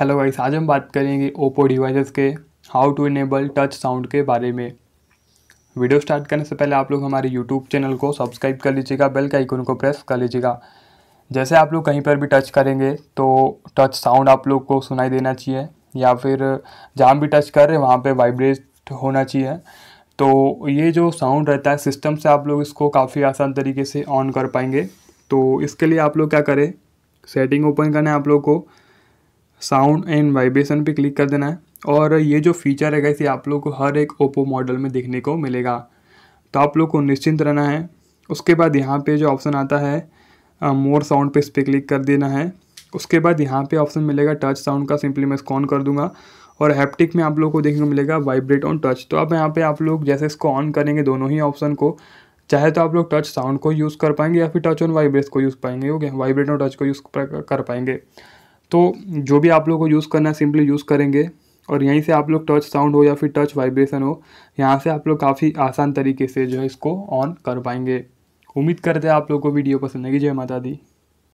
hello guys आज हम बात करेंगे ओप्पो डिवाइसेस के how to enable touch sound के बारे में वीडियो स्टार्ट करने से पहले आप लोग हमारे यूट्यूब चैनल को सब्सक्राइब कर लीजिएगा बेल के आइकन को प्रेस कर लीजिएगा जैसे आप लोग कहीं पर भी टच करेंगे तो टच साउंड आप लोग को सुनाई देना चाहिए या फिर जहाँ भी टच कर रहे वहाँ पर वाइब्रेट होना चाहिए तो ये जो साउंड रहता है सिस्टम से आप लोग इसको काफ़ी आसान तरीके से ऑन कर पाएंगे तो इसके लिए आप लोग क्या करें सेटिंग ओपन करना है आप लोग को साउंड एंड वाइब्रेशन पे क्लिक कर देना है और ये जो फीचर है कैसे आप लोग को हर एक ओप्पो मॉडल में देखने को मिलेगा तो आप लोग को निश्चिंत रहना है उसके बाद यहाँ पे जो ऑप्शन आता है मोर साउंड पे इस पर क्लिक कर देना है उसके बाद यहाँ पे ऑप्शन मिलेगा टच साउंड का सिंपली मैं इसको ऑन कर दूंगा और हैप्टिक में आप लोग को देखने को मिलेगा वाइब्रेट ऑन टच तो अब यहाँ पर आप लोग जैसे इसको ऑन करेंगे दोनों ही ऑप्शन को चाहे तो आप लोग टच साउंड को यूज़ कर पाएंगे या फिर टच ऑन वाइब्रेट को यूज़ पाएंगे ओके वाइब्रेट ऑन टच को यूज़ कर पाएंगे तो जो भी आप लोग को यूज़ करना है सिंपली यूज़ करेंगे और यहीं से आप लोग टच साउंड हो या फिर टच वाइब्रेशन हो यहाँ से आप लोग काफ़ी आसान तरीके से जो है इसको ऑन कर पाएंगे उम्मीद करते हैं आप लोग को वीडियो पसंद आएगी जय माता दी